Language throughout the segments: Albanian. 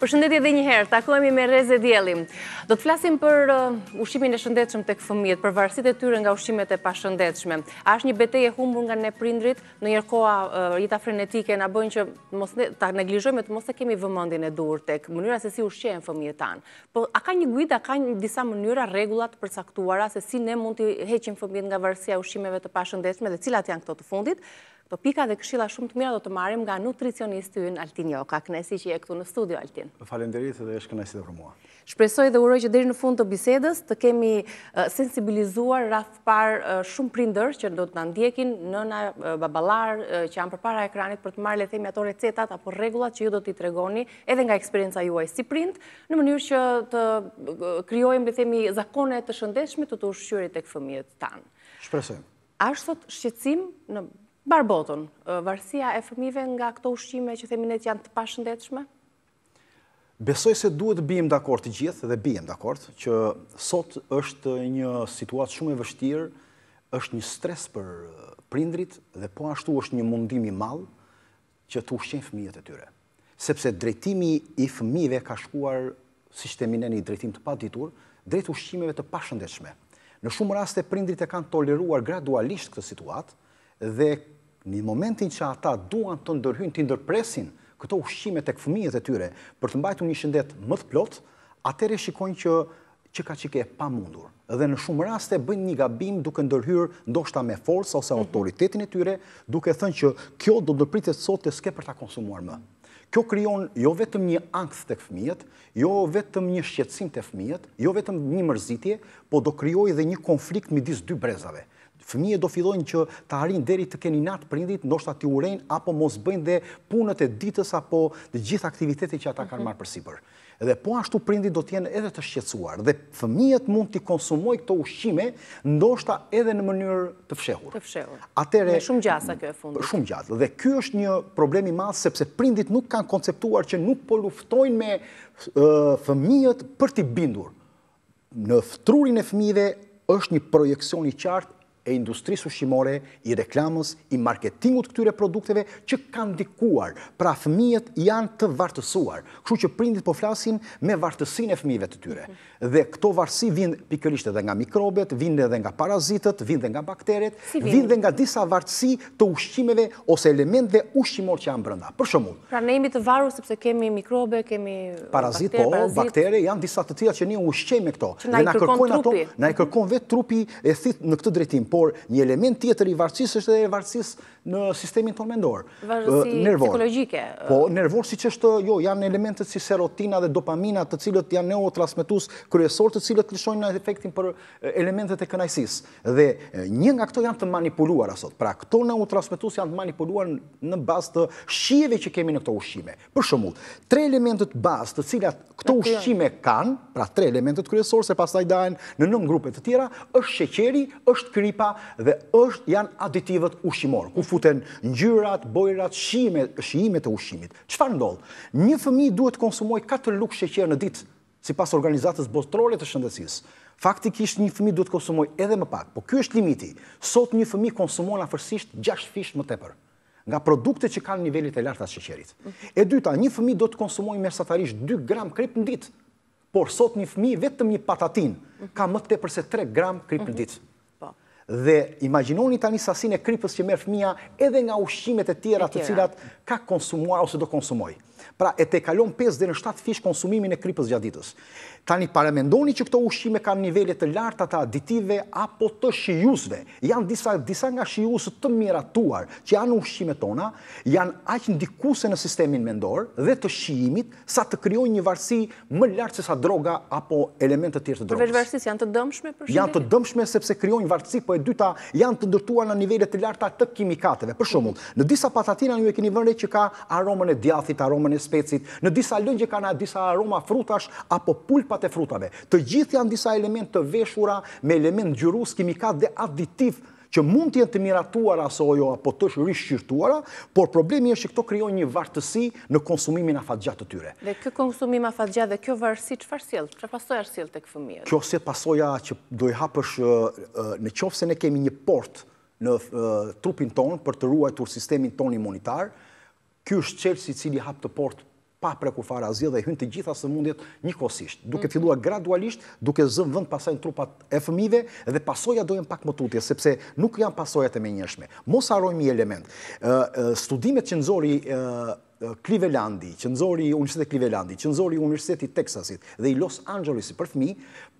Përshëndetje dhe njëherë, takohemi me Reze Djeli. Do të flasim për uh, ushqimin e shëndetshëm të këfëmijet, për varsit e tyre nga ushqimet e pashëndetshme. A është një beteje e humbur nga ne prindrit, në njërë uh, rita frenetike, në bëjnë që të neglizhojme të mos të kemi vëmëndin e dur të kë mënyra se si ushqenë fëmijet tanë. Po, a ka një guida, ka një disa mënyra regullat përcaktuara se si ne mund të heqim fëmijet nga varsia ushqimeve të pashëndetshme dhe cilat janë këto të fundit, Topika pika dhe këshila shumë të mira do të marim nga nutricionistë të Altin Joka, kënesi që je këtu në studio, Altin. Falenderit dhe është kënesi dhe për mua. Shpresoj dhe uroj që deri në fund të bisedës të kemi sensibilizuar rrath par shumë prinder që do të nëndjekin nëna babalar që janë për para ekranit për të marrë lethemi ato recetat apo regullat që ju do t'i tregoni edhe nga eksperienca juaj si print në mënyrë që të kryojmë lethemi zakone të shëndeshme të të ushqyrit e këfëmijët tanë. Shpresoj. Ashtë sot shqecim në Barboton, varsia e fëmive nga këto ushqime që theminet janë të pashëndetshme? Besoj se duhet bim dhe akort të gjithë dhe bëjmë dhe akort, që sot është një situatë shumë e vështirë, është një stres për prindrit dhe po ashtu është një mundimi malë që të ushqenë fëmijet e tyre. Sepse drejtimi i fëmive ka shkuar si që temineni drejtim të patitur, drejt ushqimeve të pashëndetshme. Në shumë raste, prindrit e kanë toleruar gradualisht këtë situatë, dhe një momentin që ata duan të ndërhyjnë të ndërpresin këto ushqime të këfëmijet e tyre për të mbajtu një shëndet më të plot, atër shikojnë që, që ka qike pa mundur. Dhe në shumë raste bëjnë një gabim duke ndërhyrë ndoshta me forës ose mhm. autoritetin e tyre duke thënë që kjo do dëpritet sot të ske për ta konsumuar më. Kjo kryon jo vetëm një angst të këfëmijet, jo vetëm një shqetsim të këfëmijet, jo vetëm një mërzitje, po do kryoj dhe një konflikt midis dy brezave. Fëmije do fillojnë që të harin deri të keni natë prindit, nështë ti urejnë apo mos bëjnë dhe punët e ditës, apo dhe gjithë aktivitetit që ata kanë mhm. marë për si për. Edhe po ashtu prindit do tjenë edhe të shqetsuar, dhe fëmijet mund të konsumoj këto ushqime, ndoshta edhe në mënyrë të fshehur. Të fshehur, Atere, me shumë gjasa kjo e fundit. Shumë gjasa, dhe kjo është një problemi madhë, sepse prindit nuk kanë konceptuar që nuk po luftojnë me fëmijet për t'i bindur. Në fëtrurin e fëmijive është një projekcioni qartë e industrisë ushqimore, i reklamës, i marketingut këtyre produkteve që kanë dikuar, pra fëmijët janë të vartësuar, kështu që prindit po flasin me vartësin e fëmijëve të tyre. Dhe këto varsi vinë pikërisht edhe nga mikrobet, vinë edhe nga parazitët, vinë edhe nga bakteret, vinë edhe nga disa vartësi të ushqimeve ose elementve ushqimor që janë brënda. Për shumë. Pra ne imi të varu sepse kemi mikrobe, kemi bakterë, parazit. Po, janë disa të tila që një ushqeme këto. Që na Na i kërkon vetë trupi e thitë në këtë drejtim por një element tjetër i varësis është edhe i varësis në sistemin të nëmendorë. Varësi psikologike. Po, nervorë si që është, jo, janë elementet si serotina dhe dopamina të cilët janë neotrasmetus kryesor të cilët klishojnë në efektin për elementet e kënajsis. Dhe një nga këto janë të manipuluar asot. Pra, këto neotrasmetus janë të manipuluar në bazë të shieve që kemi në këto ushqime. Për shumë, tre elementet bazë të cilat këto ushqime kanë, pra tre elementet kryesor, se pas taj dajnë në nëm grupet të tjera, ës dhe është janë aditivët ushimorë, ku futen njërat, bojrat, shime të ushimit. Qëfar ndollë? Një fëmi duhet konsumoj 4 lukë sheqerë në ditë, si pas organizatës botërore të shëndësis. Faktik ishtë një fëmi duhet konsumoj edhe më pak, po kjo është limiti. Sot një fëmi konsumoj në fërsisht 6 fish më tepër, nga produkte që kanë nivellit e lartat sheqerit. E dyta, një fëmi duhet konsumoj mersatarisht 2 gram krip në ditë, por sot një fëmi vetëm një patatin ka më të të përse 3 gram krip në ditë. Dhe imaginoni tani sasin e kripës që merë fëmija edhe nga ushqimet e tjera të cilat ka konsumuar ose do konsumoj. Pra e te kalon 5 dhe në 7 fish konsumimin e kripës gjaditës. Tani paramendoni që këto ushqime kanë nivellet të larta të aditive apo të shijusve. Janë disa, disa nga shijusë të miratuar që janë ushqime tona, janë aqë ndikuse në sistemin mendor dhe të shijimit sa të kryoj një varsi më lartë se sa droga apo elementet tjertë drogës. Përveç varsis janë të dëmshme për shumë? Janë të dëmshme sepse kryoj një varsi, po e dyta janë të ndërtuar në nivellet të larta të kimikateve. Për shumë, në disa patatina një e keni vërre që ka aromën e djathit, aromën e specit, në disa lëngje ka na disa aroma frutash apo pul kripat e frutave. Të gjithë janë disa element të veshura me element gjyrus, kimikat dhe aditiv që mund të jenë të miratuara së ojo apo të shë rishqyrtuara, por problemi është që këto kryojnë një vartësi në konsumimin afatgjat të tyre. Dhe kjo konsumim afatgjat dhe kjo vartësi që farë që pasoja është të këfëmijët? Kjo se pasoja që dojë hapësh në qofë se ne kemi një port në trupin tonë për të ruajtur sistemin tonë imunitar, kjo është qërë si cili hapë të port pa preku farë dhe hynë të gjitha së mundjet një kosisht, duke mhm. filluar gradualisht, duke zëmë vënd pasaj në trupat e fëmive dhe pasoja dojnë pak më tutje, sepse nuk janë pasojat e me njëshme. Mos arrojmë i element. Studimet që nëzori Clevelandi, që nëzori Universitetet e Clevelandi, që nëzori Universitetet i Texasit dhe i Los Angelesi për fëmi,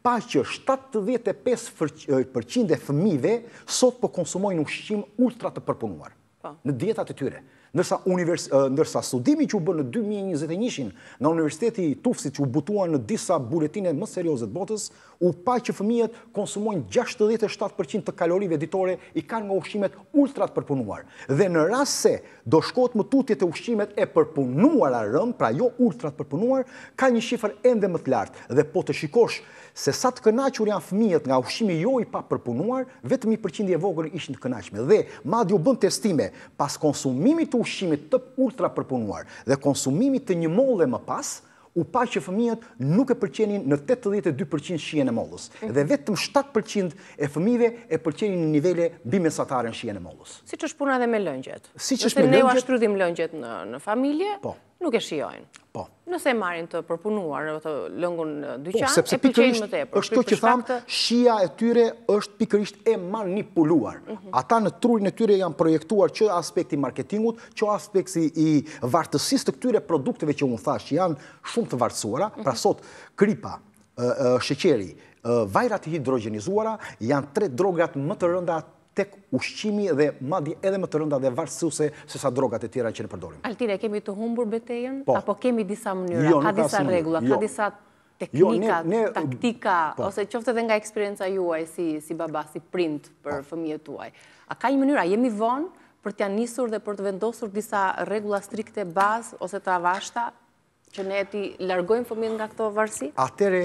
pa që 75% e fëmive sot po konsumojnë ushqim ultra të përpunuar po. në dietat e tyre nërsa studimi që u bërë në 2021 në universiteti i që u butua në disa buletine më seriozet botës, u pa që fëmijet konsumojnë 67% të kalorive ditore i kanë nga ushqimet ultrat përpunuar. Dhe në rrasë se do shkot më tutje e ushqimet e përpunuar a rëmë, pra jo ultrat përpunuar, ka një shifër endhe më të lartë. Dhe po të shikosh se sa të kënaqur janë fëmijët nga ushqimi jo i papërpunuar, vetëm 1% e vogël ishin të kënaqshëm. Dhe madje u bën testime pas konsumimit të ushqimit të ultra përpunuar dhe konsumimit të një molle më pas u pa që fëmijët nuk e përqenin në 82% shien e mollës. Dhe vetëm 7% e fëmijëve e përqenin në nivele bimesatare në shien e mollës. Si që puna dhe me lëngjet? Si që dhe me lëngjet? ne u ashtrudhim lëngjet në familje, po nuk e shiojnë. Po. Nëse e marrin të përpunuar, të lëngun po, dyqan, sepse e përqenjë më tepër. është të që thamë, shia e tyre është pikërisht e manipuluar. Mhm. Ata në trurin e tyre janë projektuar që aspekti marketingut, që aspekti i vartësis të këtyre produkteve që unë thash, që janë shumë të vartësuara, mhm. pra sot, kripa, sheqeri, vajrat hidrogenizuara, janë tre drogat më të rënda tek ushqimi dhe madje edhe më të rënda dhe varësuse se sa drogat e tjera që në përdorim. Altire, kemi të humbur betejen? Po. Apo kemi disa mënyra? Jo, disa asim. Ka disa jo. Jo, teknika, taktika, po. ose qofte dhe nga eksperienca juaj si baba, si print për po. fëmije tuaj. A ka një mënyra? Jemi vonë për të janë njësur dhe për të vendosur disa regula strikte bazë ose të avashta që ne ti largojmë fëmijën nga këto varsi? Atere,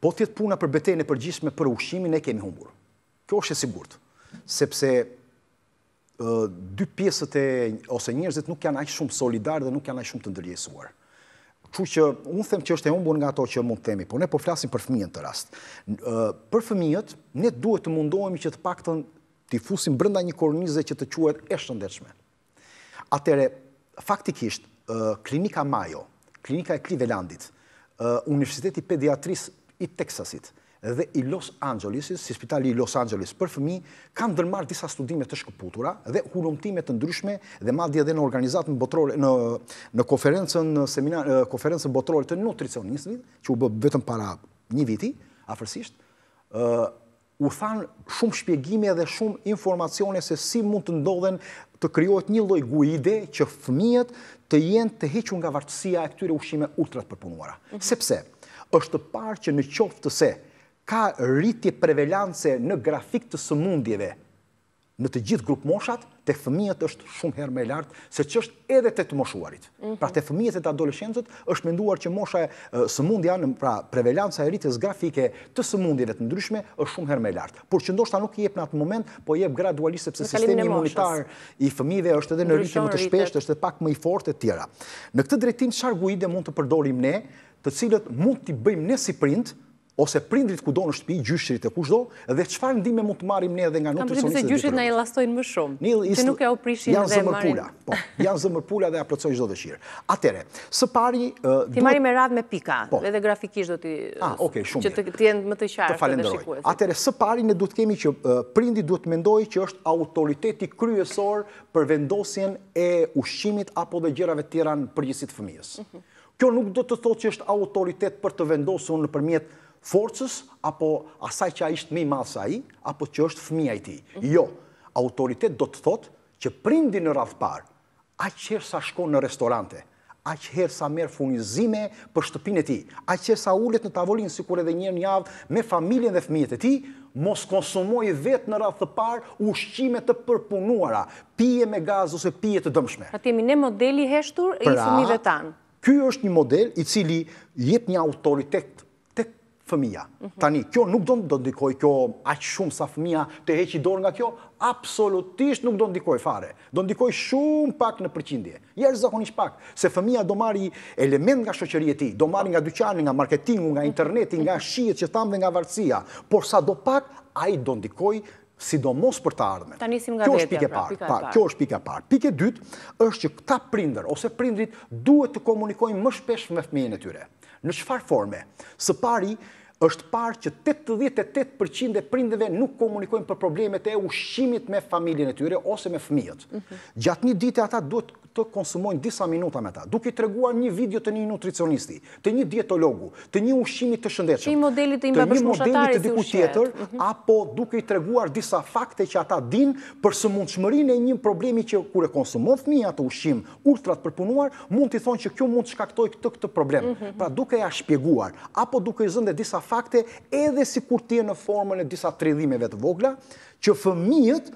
po tjetë puna për betejën e përgjishme për ushqimin, e kemi humbur. Kjo është e sigurët sepse dy pjesët e ose njerëzit nuk janë aq shumë solidarë dhe nuk janë aq shumë të ndërjesuar. Kështu që unë them që është e humbur nga ato që mund të themi, por ne po flasim për fëmijën të rast. Për fëmijët ne duhet të mundohemi që të paktën të fusim brenda një kornize që të quhet e shëndetshme. Atëre faktikisht klinika Mayo, klinika e Clevelandit, universiteti pediatris i Texasit, dhe i Los Angeles, si spitali i Los Angeles për fëmi, kanë dërmarë disa studimet të shkëputura dhe hulumtimet të ndryshme dhe madhja dhe në organizatën botrore, në, në konferencën, seminar, eh, konferencën botrore të nutricionistëve, që u bë vetëm para një viti, afërsisht, eh, u thanë shumë shpjegime dhe shumë informacione se si mund të ndodhen të kryojt një loj guide që fëmijet të jenë të hequn nga vartësia e këtyre ushime ultrat përpunuara. Mhm. Sepse, është parë që në qoftë të se, ka rritje prevelance në grafik të sëmundjeve në të gjithë grupë moshat, të fëmijët është shumë herë me lartë, se që është edhe të të moshuarit. Mhm. Pra të fëmijët e të adolescencët është menduar që mosha sëmundja, pra prevelanca e rritës grafike të sëmundjeve të ndryshme, është shumë herë me lartë. Por që ndoshta nuk jep në atë moment, po jep gradualisht sepse sistemi imunitar i fëmijëve është edhe në rritje më të shpesht, është pak më i fort e tjera. Në këtë drejtim, qarë guide mund të përdorim ne, të cilët mund të bëjmë ne si print, ose prindrit kudo në shtëpi, gjyshrit e kushdo, dhe qfar ndime mund të marim ne dhe nga nutricionistët. Kam përgjim se gjyshrit në i lastojnë më shumë, Nil, që nuk e o prishin janë zëmër pula, Po, janë zëmër pula dhe aplëcojnë gjdo dëshirë. Atere, së pari... ti duhet... marim e radhë me pika, po. dhe grafikisht do t'i... A, ah, okay, shumë. Që të tjenë më të qartë të falenderoj. dhe shikuesi. Atere, së pari ne duhet kemi që uh, prindit duhet mendoj që është autoriteti kryesor për vendosjen e ushqimit apo dhe gjërave tjera në përgjësit fëmijës. Mhm. Kjo nuk do të thotë që është autoritet për të vendosur në përmjet forcës, apo asaj që a ishtë mi madhë sa i, apo që është fëmija i ti. Mhm. Jo, autoritet do të thotë që prindi në radhëpar, parë, që herë sa shko në restorante, a herë sa merë funizime për shtëpin e ti, a herë sa ullet në tavolinë, si kur edhe njërë një avdë me familjen dhe fëmijet e ti, mos konsumoj vetë në rathë të parë ushqime të përpunuara, pije me gazë ose pije të dëmshme. Pra, temi ne modeli heshtur e i pra, fëmive tanë. Kjo është një model i cili jep një autoritet fëmija. Tani, kjo nuk do të dikoj kjo aqë shumë sa fëmija të heqë i dorë nga kjo, absolutisht nuk do të dikoj fare. Do ndikoj dikoj shumë pak në përqindje. Jërë zakonisht pak, se fëmija do marri element nga shëqëri e ti, do marri nga dyqani, nga marketingu, nga interneti, nga shiët që thamë dhe nga vartësia, por sa do pak, a i do ndikoj dikoj si për të ardhme. Kjo është e pra, parë. Kjo është pike parë. Pike dytë është që këta prinder, ose prindrit, duhet të komunikojnë më shpesh me fëmijën e tyre. Në qëfar forme? Së pari, është parë që 88% e prindeve nuk komunikojnë për problemet e ushqimit me familjen e tyre ose me fëmijët. Gjatë një dite ata duhet të konsumojnë disa minuta me ta, duke i treguar një video të një nutricionisti, të një dietologu, të një ushimit të shëndetshëm, të një modelit të diku tjetër, mhm. apo duke i treguar disa fakte që ata din për së mund shmërin e një problemi që kure konsumon fëmija të ushqim ultrat përpunuar, mund të thonë që kjo mund të shkaktoj këtë këtë problem. Mhm. Pra duke ja shpjeguar, apo duke i zënde disa fakte edhe si kur tje në formën e disa të të vogla, që fëmijët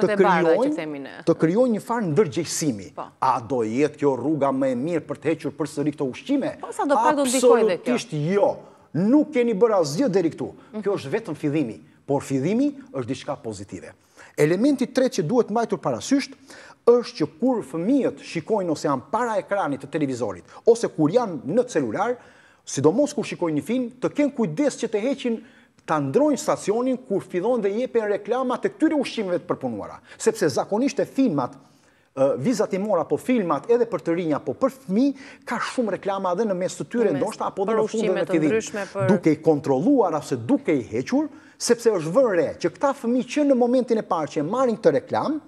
të kryojnë të një farë në dërgjëjsimi. Po. A do jetë kjo rruga me mirë për të hequr për sëri këto ushqime? Po, Absolutisht jo. Nuk keni bërë azjo dhe këtu. Mhm. Kjo është vetëm fidhimi, por fidhimi është diçka pozitive. Elementi tre që duhet mbajtur parasysht është që kur fëmijët shikojnë ose janë para ekranit të televizorit ose kur janë në celular, sidomos kur shikoj një film, të kenë kujdes që të heqin të androjnë stacionin kur fidon dhe jepen reklamat e këtyre ushqimeve të përpunuara. Sepse zakonisht e filmat, vizat i mora po filmat edhe për të rinja po për fmi, ka shumë reklama dhe në mes të tyre ndoshta, apo dhe në fundë dhe në këdi. Duke i kontroluar ase duke i hequr, sepse është vërre që këta fmi që në momentin e parë që e marin këtë reklamë,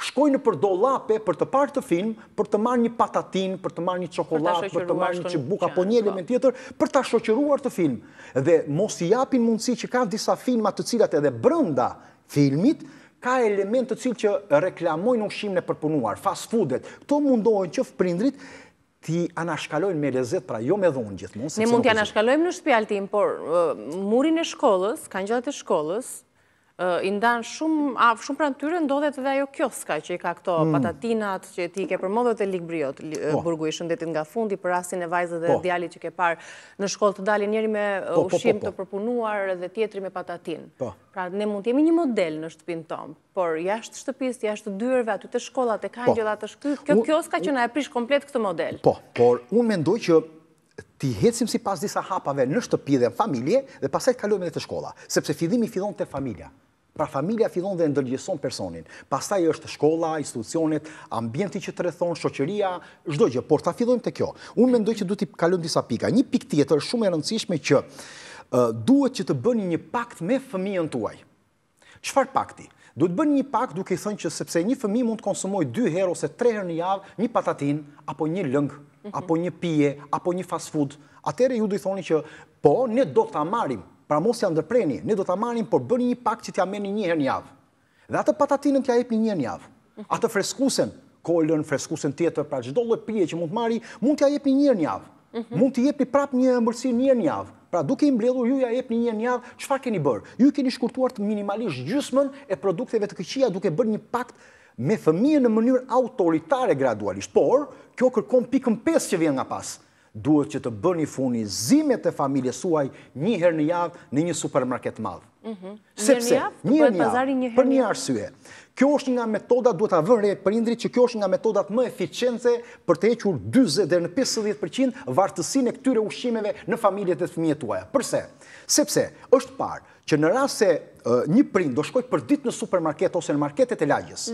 shkojnë në lape, për të parë të film, për të marrë një patatin, për të marrë një çokoladë, për të marrë një çbuk po një po. element tjetër për ta shoqëruar të film. Dhe mos i japin mundësi që kanë disa filma të cilat edhe brenda filmit ka element të cilë që reklamojnë ushimin e përpunuar, fast foodet. Kto mundohen që prindrit ti anashkalojnë me lezet, pra jo me dhunë gjithmonë. Ne mund t'i anashkalojmë në shpjaltim, por murin e shkollës, kanë gjatë e shkollës, i ndanë shumë, shumë pranë tyre ndodhet edhe ajo kioska që i ka këto mm. patatinat, që ti ke përmodhët e Ligbriot, po. Burgu i shëndetit nga fundi, për rasin e vajzë dhe po. djali që ke parë në shkollë të dalin njeri me po, ushim të përpunuar dhe tjetri me patatin. Pra, ne mund të jemi një model në shtëpin tomë, por jashtë shtëpis, jashtë dyrve, aty të shkollat e kanë gjëllat të shkyrë, kjo kioska që na e prish komplet këtë model. Po, por unë mendoj që ti hecim si pas disa hapave në shtëpi dhe në familje dhe pasaj të kalujme dhe të shkolla, sepse fidhimi fidhon të familja. Pra familia fillon dhe ndërgjeson personin. Pastaj është shkolla, institucionet, ambienti që të rrethon, shoqëria, çdo gjë, por ta fillojmë te kjo. Unë mendoj që duhet të kalojmë disa pika. Një pikë tjetër shumë e rëndësishme që duhet që të bëni një pakt me fëmijën tuaj. Çfarë pakti? Duhet bëni një pakt duke i thënë që sepse një fëmijë mund të konsumojë dy herë ose tre herë në javë një patatin apo një lëng mhm. apo një pije apo një fast food, atëherë ju do i thoni që po ne do ta marrim pra mos ja ndërpreni, ne do të amarin, por bëni një pak që t'ja meni një herë njavë. Dhe atë patatinën t'ja epi një herë njavë. Atë freskusen, kolën, freskusen tjetër, pra gjithdo lëpije që mund t'mari, mund t'ja epi një herë njavë. Mund t'ja epi prap një mërësir një herë njavë. Pra duke i mbledhur, ju ja epi një herë njavë, qëfar keni bërë? Ju keni shkurtuar të minimalisht gjysmën e produkteve të këqia duke bërë një pakt me thëmije në mënyrë autoritare gradualisht. Por, kjo kërkom pikën 5 që vjen nga pasë duhet që të bëni funi zimet e familje suaj njëherë një javë në një supermarket madhë. Mhm. Sepse, njëherë një javë, për një arsye. Kjo është nga metodat, duhet a vërre e indri, që kjo është nga metodat më eficience për të equr 20 dhe në 50% vartësin e këtyre ushqimeve në familjet të fëmije tuaja. Përse? Sepse, është parë, që në rrasë se një prind do shkoj për dit në supermarket ose në marketet e lagjes,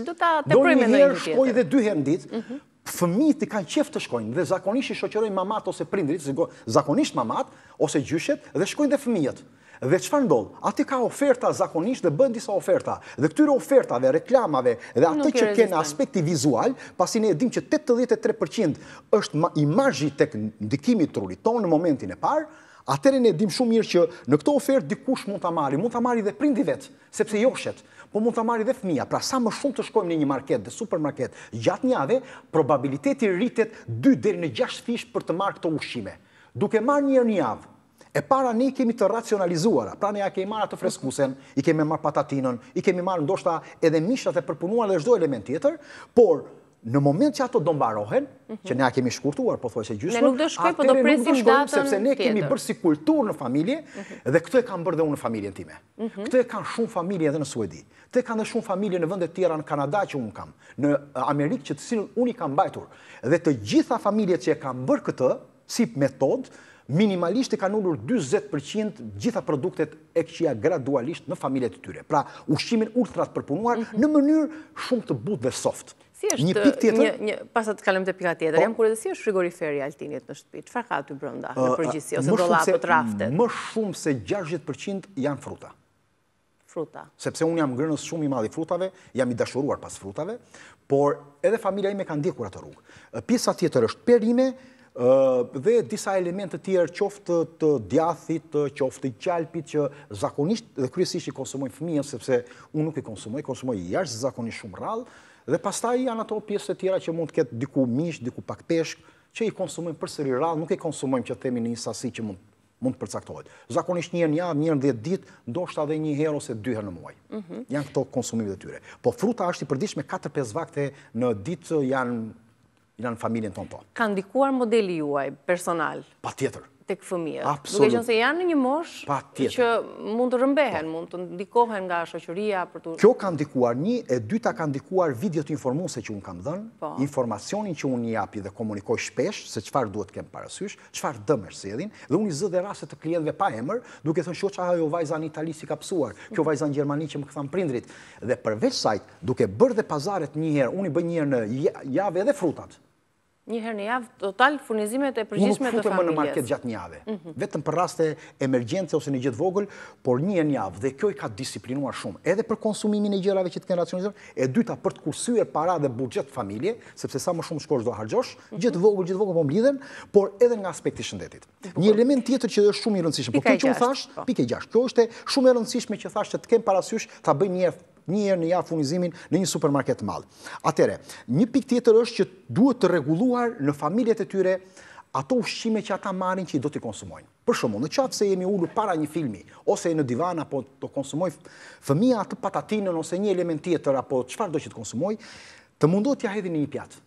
do një herë shkoj dhe dy herë në dit, mhm fëmijët i kanë qef të shkojnë dhe zakonisht i shoqërojnë mamat ose prindrit, zakonisht mamat ose gjyshet dhe shkojnë dhe fëmijët. Dhe çfarë ndodh? Ati ka oferta zakonisht dhe bën disa oferta. Dhe këtyre ofertave, reklamave dhe atë që kene aspekti vizual, pasi ne edhim që 83% është imazhi tek ndikimi trurit tonë në momentin e parë, atëherë ne edhim shumë mirë që në këtë ofertë dikush mund ta marrë, mund ta marrë dhe prindi vet, sepse joshet po mund të marri dhe fëmija. Pra sa më shumë të shkojmë në një market dhe supermarket gjatë njave, probabiliteti rritet 2 dheri në 6 fish për të marrë këto ushime. Duke marrë njërë njavë, e para ne i kemi të racionalizuara, pra ne ja kemi marrë të freskusen, i kemi marrë patatinën, i kemi marrë ndoshta edhe mishat e përpunuar dhe shdo element tjetër, por në moment që ato do mbarohen, që ne a kemi shkurtuar, po thuaj se gjysma, atëre nuk do shkoj, po do presim datën tjetër. Sepse ne kemi bërë si kultur në familje, mhm. dhe këtë e kam bërë dhe unë në familje në time. Mhm. Këtë e kam shumë familje edhe në Suedi. Këtë e kam dhe shumë familje në vëndet tjera në Kanada që unë kam, në Amerikë që të sinë unë i kam bajtur. Dhe të gjitha familje që e kam bërë këtë, si metod, minimalisht e kanë ullur 20% gjitha produktet e këqia gradualisht në familjet të tyre. Pra, ushqimin ultrat përpunuar mhm. në mënyrë shumë të butë dhe soft. Si është... Një pik tjetër? Pasat të kalem të pika tjetër, po. jam kure dhe si është frigoriferi altinit në shtëpi? Qëfar ka aty brënda në përgjithsi, ose dolapët, raftet? Më shumë se 60% janë fruta. Fruta. Sepse unë jam ngrënës shumë i madhi frutave, jam i dashuruar pas frutave, por edhe familia ime ka dikura atë rrugë. Pisa tjetër është perime dhe disa elementet tjerë qoftë të djathit, qoftë të qalpit që zakonisht dhe kryesisht i konsumoj fëmijën, sepse unë nuk i konsumoj, konsumoj i jashtë zakonisht shumë rralë, Dhe pasta i janë ato pjesë të tjera që mund të ketë diku mish, diku pak peshk, që i konsumojmë për sëri rralë, nuk i konsumojmë që themi një sasi që mund të përcaktojt. Zakonisht njërë një avë, njërë dhjetë ditë, ndoshta dhe një herë ose dy herë në muaj. Mhm. Janë këto konsumimit e tyre. Po fruta është i përdish me 4-5 vakte në ditë janë familjen tonë to. Kanë dikuar modeli juaj personal? Pa tjetër të këfëmijët. Absolut. Duke që se janë një mosh që mund të rëmbehen, mund të ndikohen nga shëqëria. Kjo ka ndikuar një, e dyta ka ndikuar video të që unë kam dhenë, po. informacionin që unë një api dhe komunikoj shpesh, se qëfar duhet kemë parasysh, qëfar dëmër se dhe unë i zë dhe raset të klientve pa emër, duke thënë shoqa ajo, jo vajza në Itali si ka pësuar, kjo mm. vajza Gjermani që më këthan prindrit, dhe përveç sajt, duke bërë dhe pazaret njëherë, unë i bë njëherë në jave edhe frutat, Një herë në javë, total furnizimet e përgjishme të familjes. Unë nuk në market gjatë njave, mhm. vetëm për raste emergjente ose një gjithë vogël, por një herë javë, dhe kjoj ka disiplinuar shumë, edhe për konsumimin e gjërave që të kënë racionizuar, e dyta për të kursuar para dhe budget familje, sepse sa më shumë shkosh do hargjosh, mhm. gjithë vogël, gjithë vogël po më lidhen, por edhe nga aspekti shëndetit. Një element tjetër që është shumë i rëndësishme, po kjo që më thash, po. kjo është shumë rëndësishme që thash të parasysh, ta një herë në javë furnizimin në një supermarket malë. Atere, një pik tjetër është që duhet të reguluar në familjet e tyre ato ushqime që ata marin që i do t'i konsumojnë. Për shumë, në qafë se jemi ullu para një filmi, ose në divan, apo të konsumoj fëmija atë patatinën, ose një element tjetër, apo qëfar do që të konsumoj, të mundot t'ja hedhin një pjatë.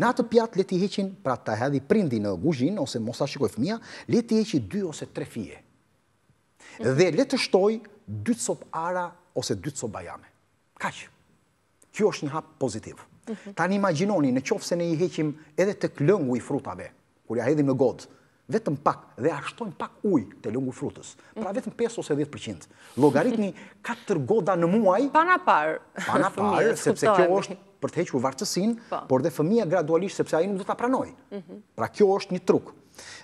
Në atë pjatë leti heqin, pra t'a hedhi prindi në guzhin, ose sa shikoj fëmija, leti heqi dy ose tre fije. Dhe letë shtoj dy të ara, ose dy të bajame. Kaqë, Kjo është një hap pozitiv. Mm -hmm. Tani imagjinoni, në qofë se ne i heqim edhe të klëngu i frutave, kur ja hedhim në godë, vetëm pak dhe ashtojmë pak ujë të lëngu frutës. Pra mhm. vetëm 5 ose 10%. Logaritmi 4 goda në muaj... Pana parë. Pana parë, sepse kjo është për të hequr varqësin, po. por dhe fëmija gradualisht, sepse a i nuk do të apranoj. Mhm. Pra kjo është një trukë.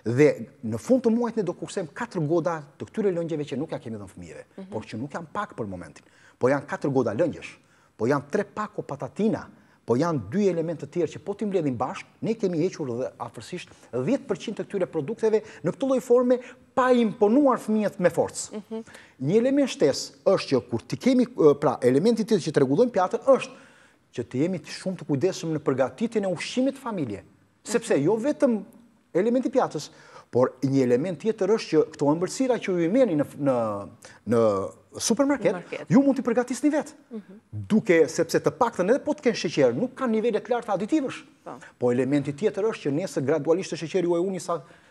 Dhe në fund të muajt ne do kursem 4 goda të këtyre lëngjeve që nuk ja kemi dhe fëmijëve, fëmire mhm. por që nuk janë pak për momentin. Po janë 4 goda lëngjesh, po janë 3 pako patatina, po janë dy element të tjerë që po ti mbledhin bashkë, ne kemi hequr dhe afërsisht 10% të këtyre produkteve në këtë lloj forme pa imponuar fëmijët me forcë. Mhm. Një element shtesë është që kur ti kemi pra elementi tjetër që tregullojmë pjatën është që të jemi shumë të kujdesshëm në përgatitjen e ushqimit familje. Sepse jo vetëm elementi pjatës. Por një element tjetër është që këto ëmbërsira që ju i merrni në në supermarket, ju mund t'i përgatis një vetë. Mhm. Duke, sepse të pak të në edhe, po t'ken shqeqerë, nuk kanë nivele të lartë aditivësh. Po. po elementi tjetër është që nëse gradualisht të sheqerë ju e uni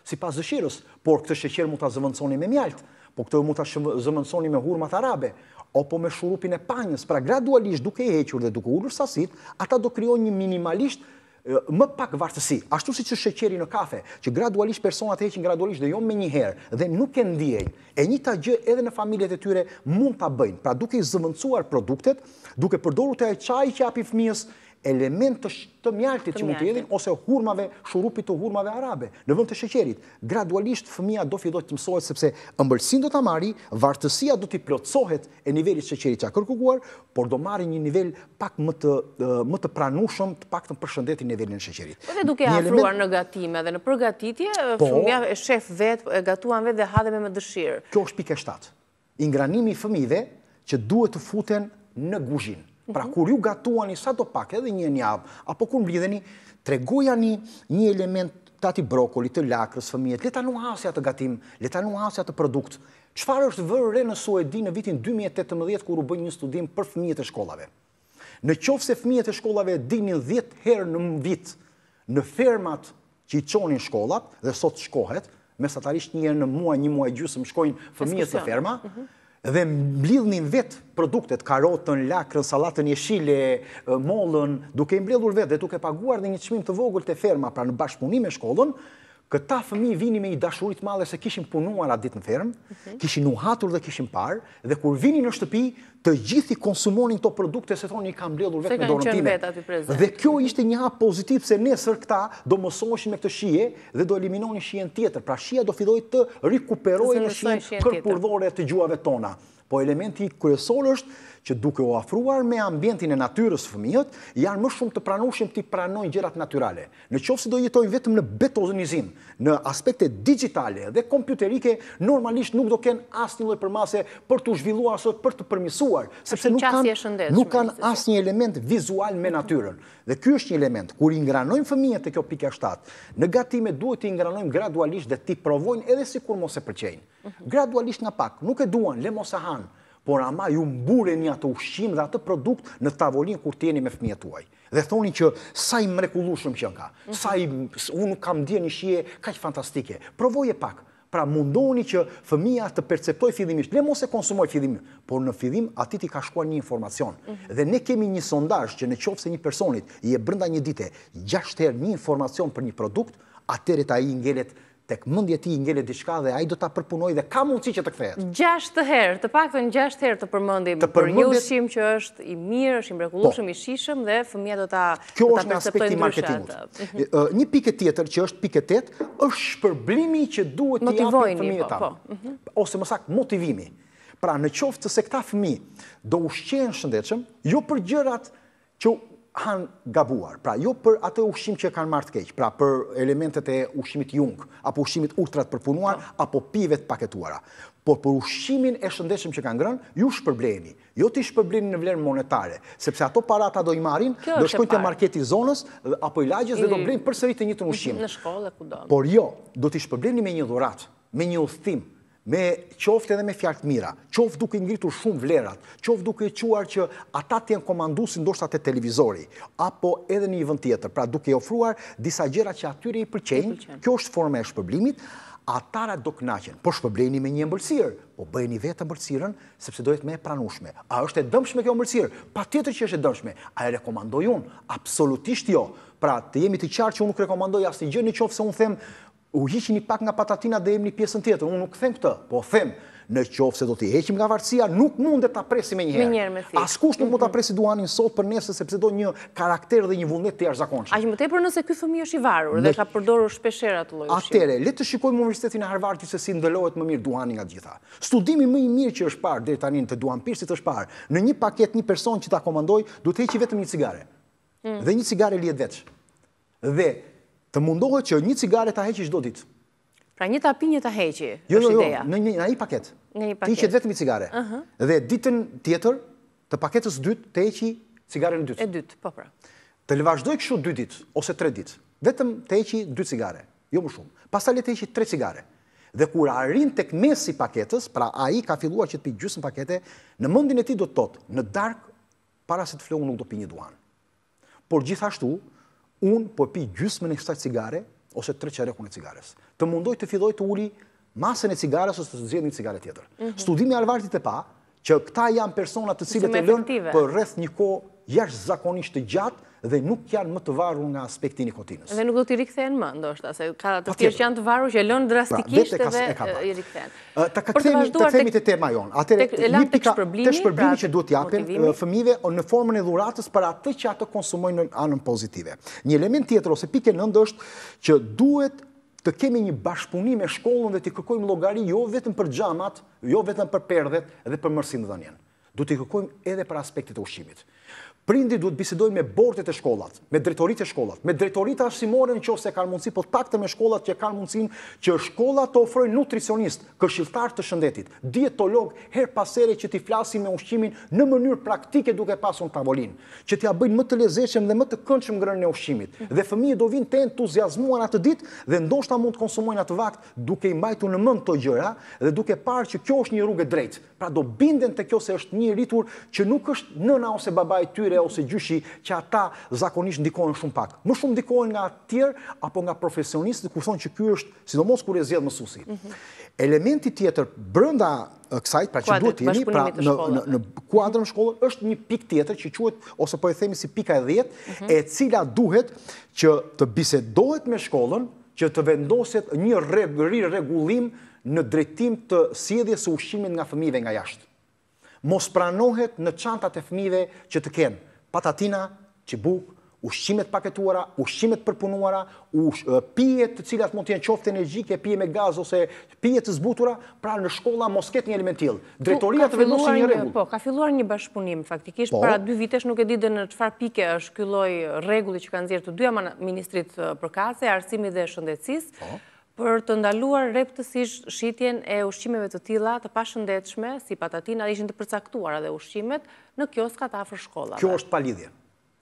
si pas dëshirës, por këtë shqeqerë mund t'a zëvëndsoni me mjaltë, po këtë mund t'a zëvëndsoni me hurmat arabe, o po me shurupin e panjës. Pra gradualisht duke i hequr dhe duke ullur sasit, ata do kryon një minimalisht më pak vartësi, ashtu si që sheqeri në kafe, që gradualisht personat e heqin gradualisht dhe jo me një herë, dhe nuk e ndijen, e një të gjë edhe në familjet e tyre mund të bëjnë, pra duke i zëvëncuar produktet, duke përdoru të e qaj që api fëmijës, element të të mjaltit që mund të jedhin, ose hurmave, shurupit të hurmave arabe, në vënd të sheqerit. Gradualisht, fëmija do fjedoj të mësohet, sepse ëmbërsin do të amari, vartësia do të plotësohet e nivellit të sheqerit që a kërkuguar, por do marri një nivel pak më të pranushëm, të pak të më përshëndeti nivellin nivelli në sheqerit. Po dhe duke afruar në gatime dhe në përgatitje, po. fëmija e shef vetë, e gatuan vetë dhe hadheve më dëshirë. Kjo është pike 7. Ingranimi fëmive që duhet të futen në guzhin, Pra mhm. kur ju gatuani sa do pak edhe një njavë, apo kur mblidheni, tregoja një element të ati brokoli, të lakrës, fëmijet, leta nuk asja të gatim, leta nuk asja të produkt. Qfar është vërre në Suedi në vitin 2018 kur u bëjnë një studim për fëmijet e shkollave? Në qofë se fëmijet e shkollave dinin 10 herë në vit në fermat që i qonin shkollat dhe sot shkohet, mesatarisht një herë në mua, një mua e gjusëm shkojnë fëmijet e ferma, mhm dhe mblidhni në vetë produktet, karotën, lakrën, salatën, jeshile, molën, duke mblidhur vetë dhe duke paguar dhe një qmim të vogull të ferma, pra në bashkëpunim e shkollën, këta fëmi vini me i dashurit malë se kishin punuar atë ditë në fermë, mhm. kishin uhatur dhe kishin parë, dhe kur vini në shtëpi, të gjithi konsumonin të produkte se thoni i kam bledhur vetë në dorën time. Dhe kjo ishte një hap pozitiv se nesër këta do mësoshin me këtë shie dhe do eliminoni shien tjetër. Pra shia do fidoj të rikuperoj në shien kërpurdhore të gjuave tona. Po elementi i kërësor është që duke o afruar me ambientin e natyres fëmijët, janë më shumë të pranushim të i pranojnë gjerat naturale. Në qovë si do jetojnë vetëm në betozënizim, në aspekte digitale dhe kompjuterike, normalisht nuk do kënë as një lojë përmase për të zhvillua aso për të përmisuar, sepse nuk kanë as një element vizual me natyren. Dhe kjo është një element, kur i ngranojnë fëmijët e kjo pika shtatë, në gatime duhet i ngranojnë gradualisht dhe ti provojnë edhe si kur mos e përqenjë. Gradualisht nga pak, nuk e duan, le mos e hanë, por ama ju mbure një atë ushim dhe atë produkt në tavolinë kur tjeni me fëmijet uaj. Dhe thoni që sa i mrekullushëm që nga, sa i unë kam dje një shie, ka që fantastike, provoj e pak, pra mundoni që fëmija të perceptoj fjidimisht, le mos e konsumoj fjidimisht, por në fjidim ati ti ka shkuar një informacion. Dhe ne kemi një sondaj që në qofë se një personit i e brënda një dite, gjashter një informacion për një produkt, atër e i ngelet tek mendja ti tij ngjelë diçka dhe ai do ta përpunoj dhe ka mundësi që të kthehet. 6 të herë, të paktën 6 herë të përmendim të përmëndim, për një ushqim që është i mirë, është i mrekullueshëm, po. i shishëm dhe fëmia do ta Kjo është një marketingut. një pikë tjetër që është pikë tetë është shpërblimi që duhet të japim fëmijët. Po, po. Mhm. Ose më saktë motivimi. Pra në qoftë se këta fëmijë do ushqehen shëndetshëm, jo për gjërat që han gabuar, pra jo për atë ushqim që kanë marrë keqë, keq, pra për elementet e ushqimit jungë, apo ushqimit ultrat përpunuar, po. apo pivet paketuara. Por për ushqimin e shëndeshëm që kanë grënë, ju shpërbleni. Jo të shpërbleni në vlerën monetare, sepse ato parata do i marin, do shkojnë të marketi zonës, apo i lagjes, dhe do blenë për sërit e një të ushqim. Në shkollë ku do. Por jo, do të shpërbleni me një dhurat, me një uthim, me qoftë edhe me fjartë mira, qoftë duke ngritur shumë vlerat, qoftë duke quar që ata të janë komandu si ndoshtat e televizori, apo edhe një vënd tjetër, pra duke ofruar disa gjera që atyre i përqenjë, kjo është forme e shpëblimit, atara do kënaqen, po shpëbleni me një mbërësirë, po bëjni vetë mbërësirën, sepse dojtë me e pranushme. A është e dëmshme kjo mbërësirë? Pa tjetër që është e dëmshme. A e rekomandoj unë? Absolutisht jo. Pra, të jemi të qarë që unë nuk rekomandoj asë të gjë, një qofë se unë themë, u hiqni pak nga patatina dhe jemi pjesën tjetër. Unë nuk them këtë, po them në qofë se do t'i heqim nga varësia, nuk mund dhe t'a presi me njëherë. Me njëherë me thikë. Askusht nuk mund t'a mhm. presi duanin sot për nesë, sepse do një karakter dhe një vullnet të jashtë zakonqë. A që më te për nëse këtë fëmi është i varur në... dhe ka përdoru shpeshera të lojë shqipë. Atere, le të shikojmë Universitetin e Harvardit se si ndëlojët më mirë duanin nga gjitha. Studimi më i mirë që është parë, dhe tani në të duan pirësit është parë, në një paket një person që ta komandoj, du të heqi vetëm një cigare. Mm. Dhe një cigare lijet vetë. Dhe të mundohet që një cigare të heqish do ditë. Pra një të apinje të heqi, jo, jo është jo, ideja? Jo, jo, në një paket. Në një paket. Ti që të vetëmi cigare. Dhe ditën tjetër, të paketës dytë, të heqi cigare në dytë. E dytë, po pra. Të vazhdoj këshu dy ditë, ose tre ditë. Vetëm të heqi dy cigare, jo më shumë. Pasta le të heqi tre cigare. Dhe kur arrin të kmesi paketës, pra a i ka filluar që të pi gjusën pakete, në mundin e ti do të totë, në dark, para se të flohu nuk do pi një duan. Por gjithashtu, unë po pi gjysmën e kësaj cigare, ose tre qerekun e cigares. Të mundoj të filloj të uli masën e cigares, ose të zhjetë një cigare tjetër. Mhm. Studimi alvartit e pa, që këta janë personat të cilët e lënë për rreth një ko jashtë zakonisht të gjatë, dhe nuk janë më të varu nga aspekti nikotinës. Dhe nuk do t'i rikëthejen më, ndoshta, se ka të tjerë që janë të varu që e lënë drastikisht pra, dhe i rikëthejen. Ta ka të themi të tema jonë. Atë një lënë të këshpërblimi, të shpërblimi pra, që duhet t'japen fëmive në formën e dhuratës për atë që ato konsumojnë në anën pozitive. Një element tjetër ose pike në është që duhet të kemi një bashkëpunim me shkollën dhe t'i kërkojmë logari jo vetëm për gjamat, jo vetëm për perdet dhe për mërsin dhe dhenjen. Duhet t'i kërkojmë edhe për aspektit e ushqimit prindi duhet bisedojnë me bortet e shkollat, me drejtorit e shkollat, me drejtorit arsimore në qëse kanë mundësi, për po takte me shkollat që kanë mundësin që shkollat të ofrojnë nutricionist, këshiltar të shëndetit, dietolog, her pasere që t'i flasin me ushqimin në mënyrë praktike duke pasur tavolin, që t'ja bëjnë më të lezeqem dhe më të këndshëm grënë në ushqimit. Dhe fëmije do vinë të entuziasmuan atë dit dhe ndoshta mund të konsumojnë atë vakt duke i mbajtu në mënd të gjëra dhe duke parë që kjo është një rrugë drejt. Pra do binden të kjo se është një rritur që nuk është nëna ose babaj ose gjyshi që ata zakonisht ndikohen shumë pak. Më shumë ndikohen nga tjerë apo nga profesionistët ku thonë që ky është sidomos kur e zgjedh mësuesi. Mhm. Elementi tjetër brenda kësaj pra që duhet të pra në në, në kuadrin është një pikë tjetër që quhet ose po e themi si pika e 10 mhm. e cila duhet që të bisedohet me shkollën që të vendoset një regullim rregullim në drejtim të sjelljes së ushqimit nga fëmijëve nga jashtë mos pranohet në çantat e fëmijëve që të kenë patatina, çibuk, ushqime të paketuara, ushqime të përpunuara, ush, pije të cilat mund të jenë qoftë energjike, pije me gaz ose pije të zbutura, pra në shkolla mos ketë një element tillë. Po, Drejtoria të vendosë një rregull. Po, ka filluar një bashkëpunim faktikisht po, para dy vitesh nuk e di dhe në çfarë pike është ky lloj rregulli që kanë nxjerrë të dyja ministrit për kase, arsimit dhe shëndetësisë. Po, për të ndaluar reptësisht shqitjen e ushqimeve të tila të pashëndetshme, si patatina, dhe ishën të përcaktuar adhe ushqimet në kjo s'ka ta afrë shkollat. Kjo është palidhje.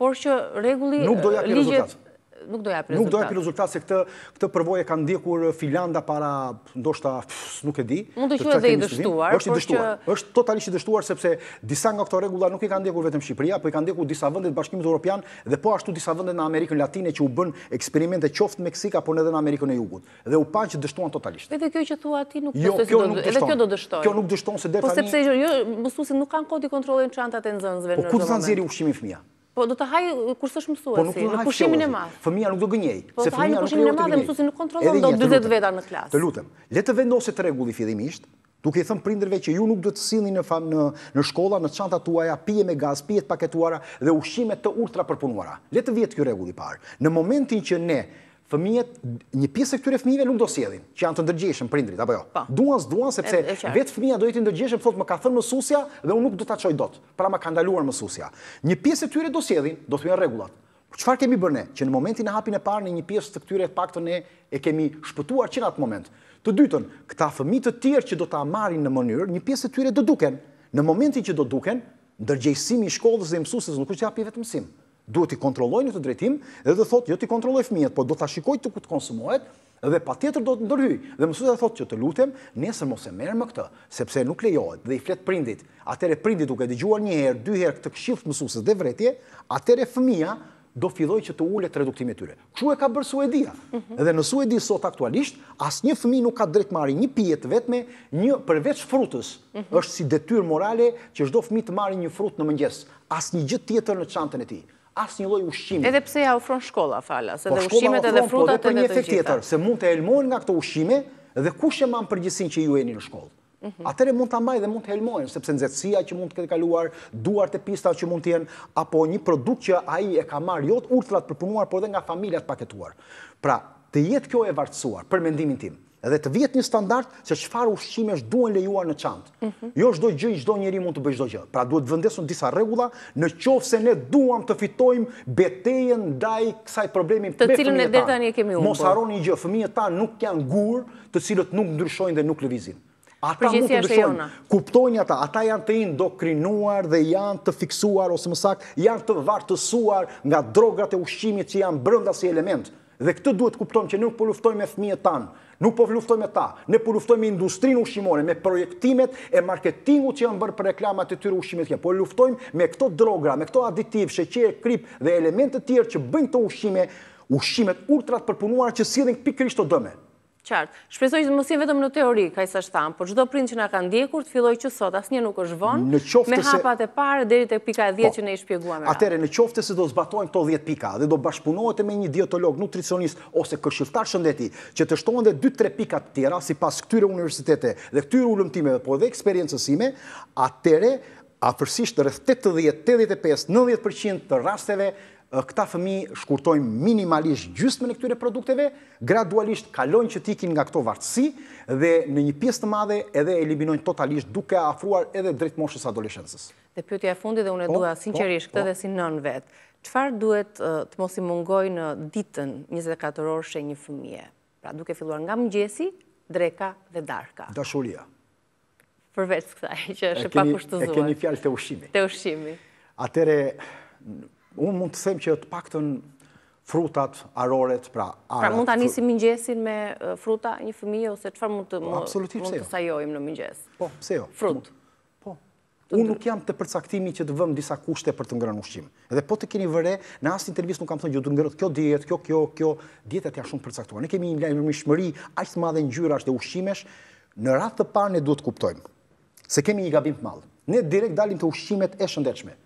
Por që regulli... Nuk doja kërë rezultatë nuk doja për rezultat. Nuk doja për rezultat se këtë, këtë përvoj e ka ndjekur Filanda para, ndoshta, pës, nuk e di. Mund të qëve dhe i dështuar. Është i dështuar, është totalisht i dështuar, sepse disa nga këto regullar nuk i ka ndjekur vetëm Shqipëria, po i ka ndjekur disa vëndet bashkimit Europian dhe po ashtu disa vëndet në Amerikën Latine që u bën eksperimente qoftë Meksika, por edhe në Amerikën e Jugut. Dhe u panë që dështuan totalisht. kjo që thua ti nuk, jo, kjo do Kjo nuk dështon se Po sepse jo, jo, nuk kanë kodi çantat e po në Po ku Po do të haj uh, kurse është mësuesi, po, në pushimin e madh. Fëmia nuk do gënjej. Po se fëmia nuk do gënjej. Po në pushimin e madh, mësuesi nuk kontrollon dot 40 veta në klasë. Të lutem, le të vendoset rregulli fillimisht, duke i thënë prindërve që ju nuk do të sillni në fam në në shkolla në çantat tuaja pije me gaz, pije të paketuara dhe ushqime të ultra përpunuara. Le të vihet ky rregull i parë. Në momentin që ne fëmijët, një pjesë e këtyre fëmijëve nuk do sjellin, që janë të ndërgjeshëm prindrit apo jo. Po. Duan, s'duan sepse vetë fëmia do të ndërgjeshëm, thotë më ka thënë mësuesja dhe unë nuk do ta çoj dot. Pra më ka ndaluar mësuesja. Një pjesë e tyre do sjellin, do të jenë rregullat. Por çfarë kemi bërë ne? Që në momentin e hapin e parë në një pjesë të këtyre të paktën ne e kemi shpëtuar që në atë moment. Të dytën, këta fëmijë të tjerë që do ta marrin në mënyrë, një pjesë e tyre do duken. Në momentin që do duken, ndërgjegjësimi i shkollës dhe mësuesit nuk është hapi vetëm sim duhet kontrolloj në të drejtim dhe do thotë jo ti kontrolloj fëmijët, por do ta shikoj të ku të konsumohet dhe patjetër do të ndërhyj. Dhe mësuesi do thotë që të lutem, nesër mos e merr më këtë, sepse nuk lejohet dhe i flet prindit. Atëre prindi duke dëgjuar një herë, dy herë këtë këshill të mësuesit dhe vretje, atëre fëmia do filloj që të ulet reduktimi i tyre. Ku e ka bërë Suedia? Mhm. Dhe në Suedi sot aktualisht asnjë fëmijë nuk ka drejt marrë një pije të vetme, një përveç frutës. Mhm. Është si detyrë morale që çdo fëmijë të marrë një frut në mëngjes, asnjë gjë tjetër në çantën e tij asë një loj ushqimit. Edhe pse ja ofron shkolla, falas, edhe po ushqimet edhe frutat edhe të gjitha. Po shkolla ofron, po edhe për një efekt tjetër, se mund të elmojnë nga këto ushqime, dhe kush e manë përgjësin që ju e një në shkollë. Mhm. Atëre mund të ambaj dhe mund të elmojnë, sepse nëzetsia që mund të këtë kaluar, duar të pista që mund të jenë, apo një produkt që aji e ka marë jotë urtlat përpunuar, por dhe nga familjat paketuar. Pra, të jetë kjo e vartësuar, për mendimin tim, dhe të vjet një standart se çfarë ushqime është duhen lejuar në çantë. Mhm. Jo çdo gjë çdo njeri mund të bëj çdo gjë. Pra duhet vëndesun disa rregulla në qoftë se ne duam të fitojmë betejën ndaj kësaj problemi të me cilën ne deri tani e kemi humbur. Mos po. harroni një gjë, fëmijët tan nuk janë gur, të cilët nuk ndryshojnë dhe nuk lëvizin. Ata nuk ndryshojnë. Kuptojnë ata, ata janë të indokrinuar dhe janë të fiksuar ose më saktë, janë të vartësuar nga drogat e që janë si element. Dhe këtë duhet kuptojmë që nuk po luftojmë me fëmijët tanë, Nuk po luftojmë me ta, ne po luftojmë me industrinë ushqimore, me projektimet e marketingut që janë bërë për reklamat e tyre ushqimit kem. Po luftojmë me këto drogra, me këto aditiv, sheqer, krip dhe elementet tjerë që bëjnë të ushqime, ushqimet ultrat përpunuara që sillin pikërisht të dëmë. Qartë, shpesoj që mos si vetëm në teori, ka i sa shtamë, por gjdo prind që nga kanë dikur, të filloj që sot, asë një nuk është vonë, me hapat e parë, deri të pika 10 po, që ne i shpjegua me ra. Atere, në qofte se do zbatojnë këto 10 pika, dhe do bashkëpunohet me një dietolog, nutricionist, ose këshiltar shëndeti, që të shtonë dhe 2-3 pika të tjera, si pas këtyre universitete dhe këtyre ullëmtimeve, po edhe eksperiencësime, atere, afërsisht rrëth 80, 85, 90% të rasteve këta fëmi shkurtojnë minimalisht gjysmën me në këtyre produkteve, gradualisht kalojnë që tikin nga këto vartësi dhe në një pjesë të madhe edhe eliminojnë totalisht duke a afruar edhe drejt moshës adolescensës. Dhe pjotja e fundi dhe unë e po, duha sinqerisht këtë po, dhe si nën vetë. Qëfar duhet të mos i mungoj në ditën 24 orë një fëmije? Pra duke filluar nga mëgjesi, dreka dhe darka. Dashuria. Përvecë kësaj që është pak ushtëzuar. E keni fjalë të ushimi. Të ushimi. Atere, unë mund të them që të paktën frutat, arorët, pra Pra mund të anisi mëngjesin me fruta një fëmijë, ose qëfar mund të jo. sajojmë në mëngjes? Po, pse jo? Frut. Po. Unë nuk jam të përcaktimi që të vëmë disa kushte për të ngrën ushqim. Edhe po të keni vëre, në asë intervjus nuk kam thënë që të ngrët kjo diet, kjo, kjo, kjo, dietet janë shumë përcaktuar. Ne kemi një mishmëri, ashtë madhe në gjyra, ashtë dhe ushqimesh, në ratë të parë ne duhet kuptojmë. Se kemi një gabim të madhë. Ne direkt dalim të ushqimet e shëndechme.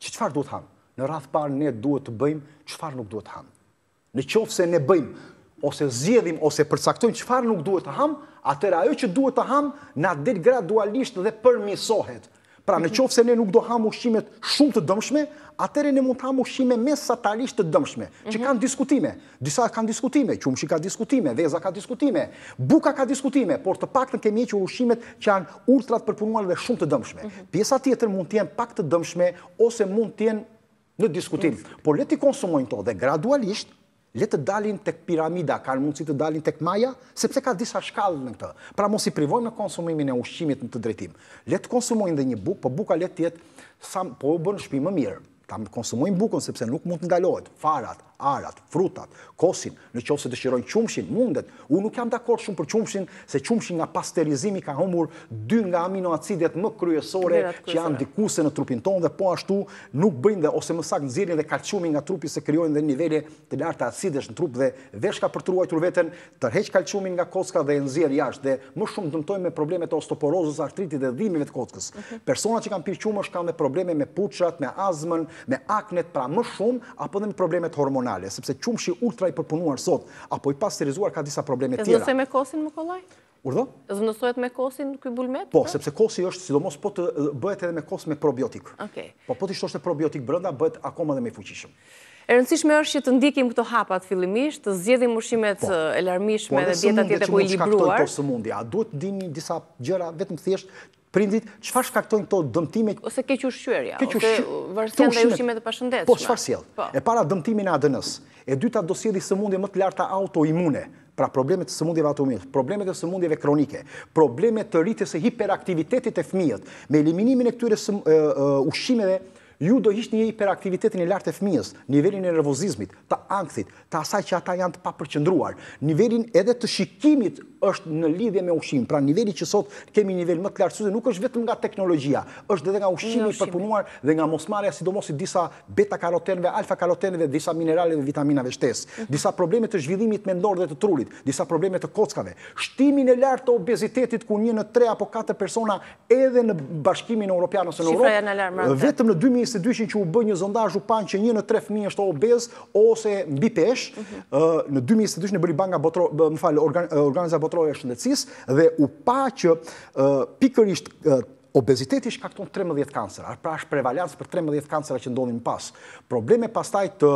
Që qëfar duhet hamë? në rrath parë ne duhet të bëjmë qëfar nuk duhet të hamë. Në qofë se ne bëjmë, ose zjedhim, ose përcaktojmë qëfar nuk duhet të hamë, atër ajo që duhet të hamë, na dirë gradualisht dhe përmisohet. Pra në qofë se ne nuk do hamë ushqimet shumë të dëmshme, atër e ne mund të hamë ushqime mes satarisht të dëmshme, që mhm. kanë diskutime. Disa kanë diskutime, qumëshi ka diskutime, veza ka diskutime, buka ka diskutime, por të pak të kemi e që ushqimet që janë ultrat përpunuar dhe shumë të dëmshme. Mhm. Pjesa tjetër mund jenë pak të dëmshme, ose mund jenë në diskutim. Por le të konsumojnë to dhe gradualisht, le të dalin tek piramida, kanë mundësi të dalin tek maja, sepse ka disa shkallë në këtë. Pra mos i privojmë në konsumimin e ushqimit në të drejtim. Le të konsumojnë dhe një bukë, po buka le të jetë, po u bënë shpi më mirë ta konsumojnë bukën sepse nuk mund të ndalohet farat, arat, frutat, kosin, në qovë se dëshirojnë qumshin, mundet. Unë nuk jam të shumë për qumshin, se qumshin nga pasterizimi ka humur dy nga aminoacidet më kryesore që janë dikuse në trupin tonë dhe po ashtu nuk bëjnë dhe ose më sakë nëzirin dhe kalqumin nga trupi se kryojnë dhe nivele të larta acidesh në trup dhe veshka për truaj të rveten, tërheq kalqumin nga kocka dhe nëzirin jashtë dhe më shumë dëmtojnë me probleme të ostoporozës, artritit dhe dhimive të kockës. Mhm. Personat që kanë pirë qumësh kanë dhe probleme me puqrat, me azmën, me aknet pra më shumë, apo dhe me problemet hormonale, sepse qumshi ultra i përpunuar sot, apo i pas ka disa problemet tjera. E zëndësoj me kosin, më kolaj? Urdo? E me kosin, këj bulmet? Po, sepse kosi është, sidomos, po të bëhet edhe me kos me probiotik. Po, po të ishtë është probiotik brënda, bëhet akoma dhe me fuqishëm. E rëndësishme është që të ndikim këto hapat fillimisht, të zjedhim mërshimet elarmishme po. dhe bjetat jetë e ku i libruar. Po, dhe së po, a duhet dini disa gjëra, vetëm thjesht, prindit, qëfar shkaktojnë këto dëmtime... Ose keq ushqyërja, ose vërstjen dhe ushqime dhe pashëndetës. Po, qëfar sjell? Po. E para dëmtimin e ADN-s, e dyta dosjedi së mundje më të larta autoimune, pra problemet së mundjeve atomilës, problemet së mundjeve kronike, problemet të rritës e hiperaktivitetit e fmijët, me eliminimin e këtyre ushqimeve, ju do ishtë një hiperaktivitetin e lartë e fëmijës, nivelin e nervozizmit, të angthit, të asaj që ata janë të papërqëndruar, nivelin edhe të shikimit është në lidhje me ushim, pra nivelin që sot kemi nivel më të lartësuzi, nuk është vetëm nga teknologjia, është edhe nga ushimi përpunuar dhe nga mosmarja, sidomos i disa beta-karotenve, alfa-karotenve, disa minerale dhe vitaminave shtes, mhm. disa problemet të zhvillimit mendor dhe të trurit, disa problemet të kockave, shtimin e lartë të obezitetit ku një në 3 apo 4 persona edhe në bashkimin e Europianës në Europë, vetëm në se dyshin që u bë një zondazh u pan që një në tre fëmijë është obez ose mbi pesh, në 2022 në bëri banka botrore, më fal, organizata botrore e shëndetësisë dhe u pa që pikërisht Obeziteti shkakton 13 kancëra, pra është prevalancë për 13 kancëra që ndodhin pas. Probleme pastaj të,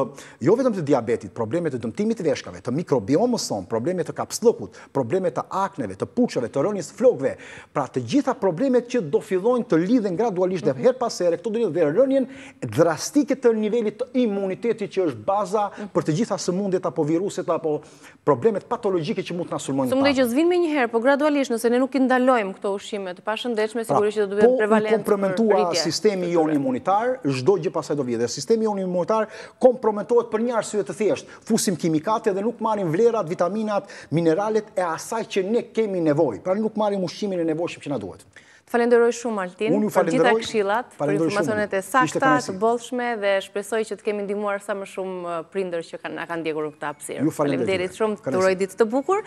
jo vetëm të diabetit, probleme të dëmtimit veshkave, të mikrobiomës son, probleme të kapslëkut, probleme të akneve, të puqëve, të rënjës flokve, pra të gjitha problemet që do fillojnë të lidhen gradualisht dhe mhm. her pasere, këto do një dhe rënjën drastike të nivelit të imuniteti që është baza mhm. për të gjitha së mundet apo viruset apo problemet patologike që mund të nasulmojnë. Së mundet që zvinë me një herë, po gradualisht nëse ne nuk indalojmë këto ushimet, pa shëndechme, pra, sigurisht po komprometua sistemi jonë imunitar, zdo gjë pasaj do vje, dhe sistemi jonë imunitar komprometuat për një arsye të thjeshtë. fusim kimikate dhe nuk marim vlerat, vitaminat, mineralet e asaj që ne kemi nevoj, pra nuk marim ushqimin e nevojshim që na duhet. Të falenderoj shumë, Altin, për gjitha këshilat, për informacionet e sakta, të bolshme, dhe shpresoj që të kemi ndimuar sa më shumë uh, prinder që nga kanë ndjekur u këta apsirë. Ju falenderoj shumë, të ditë të bukur.